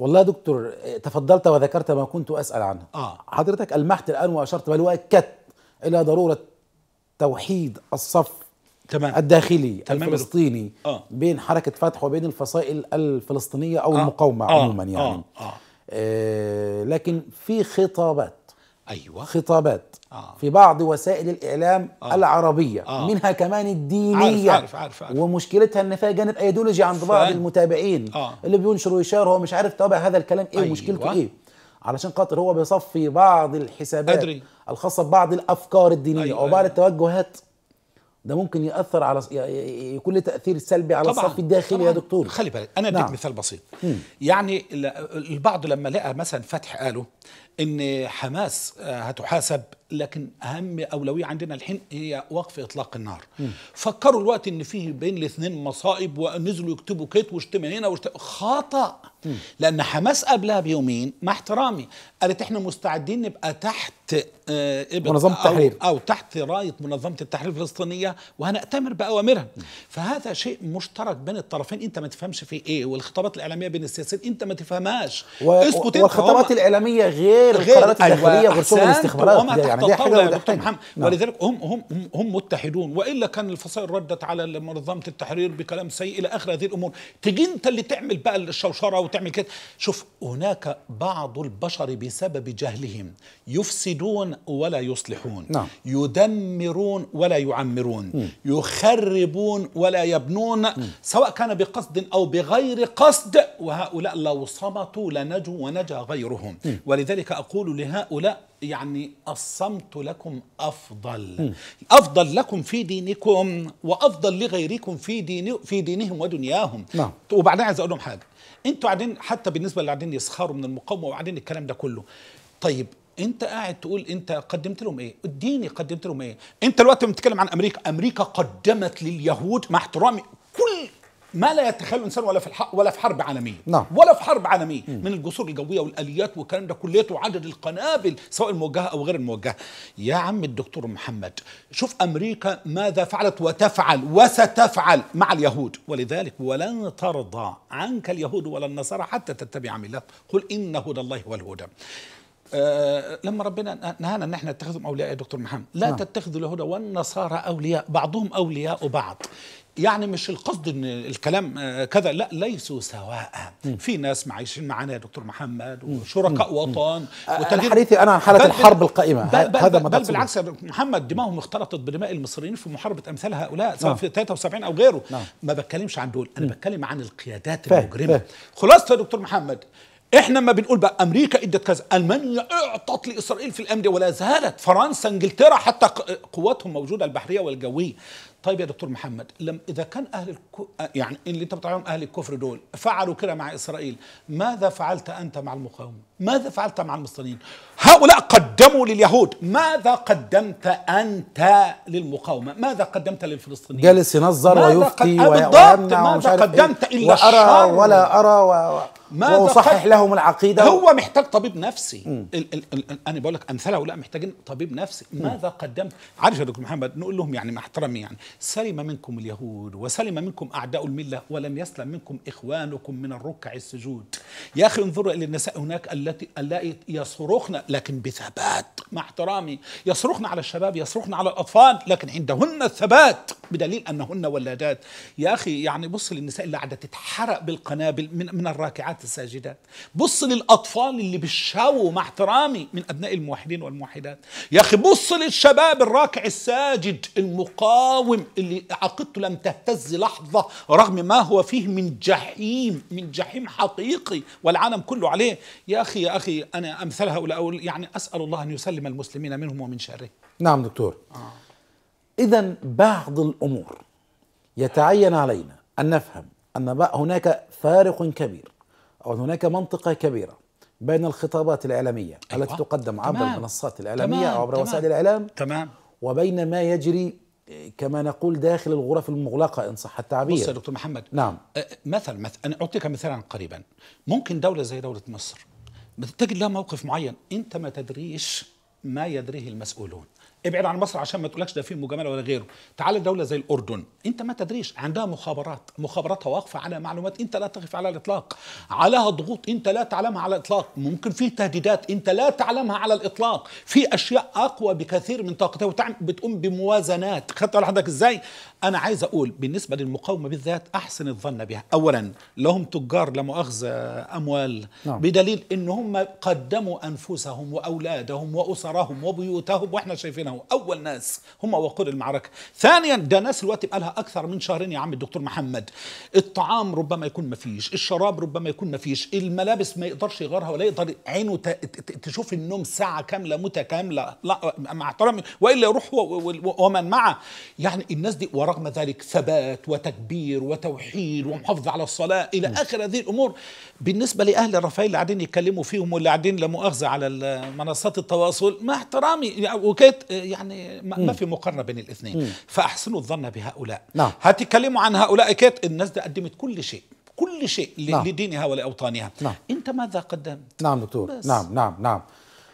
والله يا دكتور تفضلت وذكرت ما كنت اسال عنه آه. حضرتك المحت الان واشرت بل واكدت الى ضروره توحيد الصف تمام. الداخلي تمام الفلسطيني آه. بين حركه فتح وبين الفصائل الفلسطينيه او آه. المقاومه آه. عموما يعني آه. آه. آه. لكن في خطابات أيوة. خطابات آه. في بعض وسائل الإعلام آه. العربية آه. منها كمان الدينية عارف عارف عارف عارف. ومشكلتها أن فيها جانب أيديولوجي عند بعض فعلا. المتابعين آه. اللي بينشر ويشار هو مش عارف طبع هذا الكلام إيه أيوة. مشكلته إيه علشان خاطر هو بيصفي بعض الحسابات أدري. الخاصة ببعض الأفكار الدينية أيوة. أو بعض أيوة. التوجهات ده ممكن ياثر على يكون له تاثير سلبي على الصف الداخلي يا دكتور خلي بالك انا اديك نعم. مثال بسيط مم. يعني البعض لما لقى مثلا فتح قالوا ان حماس آه، هتحاسب لكن اهم اولويه عندنا الحين هي وقف اطلاق النار مم. فكروا الوقت ان فيه بين الاثنين مصائب ونزلوا يكتبوا كيت واشتم هنا واشتم خطا مم. لان حماس قبلها بيومين مع احترامي قالت احنا مستعدين نبقى تحت آه، إبن منظمه التحرير أو, او تحت رايه منظمه التحرير الفلسطينيه وهنأتمر باوامرها فهذا شيء مشترك بين الطرفين انت ما تفهمش في ايه والخطابات الاعلاميه بين السياسيين انت ما تفهمهاش و... اسكت والخطابات الاعلاميه غير, غير القرارات الداخليه غير الاستخبارات يعني يا دكتور يعني. محمد نعم. ولذلك هم هم هم متحدون والا كان الفصائل ردت على منظمه التحرير بكلام سيء الى اخر هذه الامور تجي انت اللي تعمل بقى الشوشره وتعمل كده شوف هناك بعض البشر بسبب جهلهم يفسدون ولا يصلحون نعم. يدمرون ولا يعمرون م. يخربون ولا يبنون م. سواء كان بقصد او بغير قصد وهؤلاء لو صمتوا لنجوا ونجا غيرهم م. ولذلك اقول لهؤلاء يعني قسمت لكم افضل م. افضل لكم في دينكم وافضل لغيركم في دين في دينهم ودنياهم نعم. وبعدين عايز اقول لهم حاجه انتوا قاعدين حتى بالنسبه اللي قاعدين يسخروا من المقاومه وقاعدين الكلام ده كله طيب انت قاعد تقول انت قدمت لهم ايه اديني قدمت لهم ايه انت دلوقتي بتتكلم عن امريكا امريكا قدمت لليهود مع احترامي كل ما لا يتخيله الانسان ولا في الحق ولا في حرب عالميه نعم. ولا في حرب عالميه مم. من الجسور الجويه والاليات والكلام ده كليته وعدد القنابل سواء الموجهه او غير الموجهه يا عم الدكتور محمد شوف امريكا ماذا فعلت وتفعل وستفعل مع اليهود ولذلك ولن ترضى عنك اليهود ولا النصارى حتى تتبع ملتهم قل ان هدى الله هو الهدى آه، لما ربنا نهانا ان احنا نتخذهم اولياء يا دكتور محمد لا آه. تتخذوا اليهود والنصارى اولياء بعضهم اولياء بعض يعني مش القصد ان الكلام آه، كذا لا ليسوا سواء في ناس عايشين معانا يا دكتور محمد وشركاء وطن حديثي انا عن حاله الحرب القائمه بل بل هذا ما بل بالعكس يا دكتور محمد دماؤهم اختلطت بدماء المصريين في محاربه امثال هؤلاء سواء نعم. في 73 او غيره لا. نعم. ما بتكلمش عن دول انا بتكلم عن القيادات المجرمه خلاصه يا دكتور محمد احنا ما بنقول بقى امريكا ادت كذا المانيا اعطت لاسرائيل في دي ولا زالت فرنسا انجلترا حتى قواتهم موجوده البحريه والجويه طيب يا دكتور محمد لم اذا كان اهل الكو... يعني اللي انت بتعلم اهل الكفر دول فعلوا كده مع اسرائيل ماذا فعلت انت مع المقاومه ماذا فعلت مع المصريين هؤلاء قدموا لليهود ماذا قدمت انت للمقاومه ماذا قدمت للفلسطينيين جالس ينظر ويفتي ويمنع ماذا قدمت إيه. الا وأرى الشر ولا ارى و... ماذا واصحح لهم العقيده هو محتاج طبيب نفسي ال ال ال انا بقول لك امثال هؤلاء محتاجين طبيب نفسي ماذا قدمت عارف يا دكتور محمد نقول لهم يعني مع احترامي يعني سلم منكم اليهود وسلم منكم أعداء الملة ولم يسلم منكم إخوانكم من الركع السجود يا أخي انظروا إلى النساء هناك التي يصرخن لكن بثبات مع احترامي يصرخن على الشباب يصرخن على الأطفال لكن عندهن الثبات بدليل أنهن ولادات يا أخي يعني بص للنساء اللي قاعدة تتحرق بالقنابل من, من الراكعات الساجدات بص للأطفال اللي بالشو مع احترامي من أبناء الموحدين والموحدات يا أخي بص للشباب الراكع الساجد المقاوم الراجل اللي عقيدته لم تهتز لحظة رغم ما هو فيه من جحيم من جحيم حقيقي والعالم كله عليه يا أخي يا أخي أنا أمثال هؤلاء يعني أسأل الله أن يسلم المسلمين منهم ومن شره نعم دكتور آه. إذا بعض الأمور يتعين علينا أن نفهم أن هناك فارق كبير أو هناك منطقة كبيرة بين الخطابات الإعلامية أيوة. التي تقدم عبر تمام. المنصات الإعلامية تمام. أو عبر تمام. وسائل الإعلام تمام. وبين ما يجري كما نقول داخل الغرف المغلقة إن صح التعبير بص يا دكتور محمد نعم أه، مثل مثل أنا أعطيك مثالا قريبا ممكن دولة زي دولة مصر تجد لها موقف معين أنت ما تدريش ما يدريه المسؤولون ابعد عن مصر عشان ما تقولكش ده في مجامله ولا غيره تعال دوله زي الاردن انت ما تدريش عندها مخابرات مخابراتها واقفه على معلومات انت لا تقف على الاطلاق عليها ضغوط انت لا تعلمها على الاطلاق ممكن في تهديدات انت لا تعلمها على الاطلاق في اشياء اقوى بكثير من طاقتها وتعم بتقوم بموازنات خدت على حدك ازاي انا عايز اقول بالنسبه للمقاومه بالذات احسن الظن بها اولا لهم تجار لا مؤاخذه اموال نعم. بدليل ان هم قدموا انفسهم واولادهم واسرهم وبيوتهم واحنا شايفينها كانوا اول ناس هم وقود المعركه ثانيا ده ناس الوقت بقى لها اكثر من شهرين يا عم الدكتور محمد الطعام ربما يكون ما فيش الشراب ربما يكون ما فيش الملابس ما يقدرش يغيرها ولا يقدر عينه تشوف النوم ساعه كامله متكامله لا مع احترامي والا يروح ومن معه يعني الناس دي ورغم ذلك ثبات وتكبير وتوحيد ومحافظه على الصلاه الى اخر هذه الامور بالنسبه لاهل الرفاهيه اللي قاعدين يتكلموا فيهم واللي قاعدين لا مؤاخذه على منصات التواصل مع احترامي وكانت يعني ما في مقارنه بين الاثنين مم. فاحسنوا الظن بهؤلاء نعم. هتكلموا عن هؤلاء كات الناس دي قدمت كل شيء كل شيء نعم. لدينها ولأوطانها نعم. أنت ماذا قدمت؟ نعم دكتور بس. نعم نعم نعم